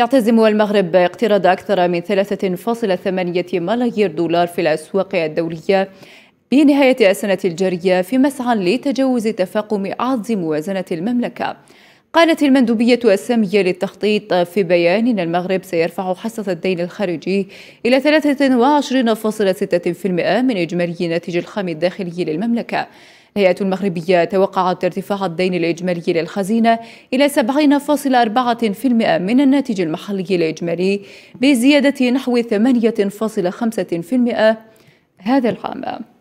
يعتزم المغرب اقتراض أكثر من 3.8 ملايير دولار في الأسواق الدولية بنهاية السنة الجارية في مسعى لتجاوز تفاقم عجز موازنة المملكة قالت المندوبية السامية للتخطيط في بيان أن المغرب سيرفع حصة الدين الخارجي إلى 23.6% من إجمالي الناتج الخام الداخلي للمملكة الهيئة المغربية توقعت ارتفاع الدين الإجمالي للخزينة إلى 70.4% من الناتج المحلي الإجمالي بزيادة نحو 8.5% هذا العام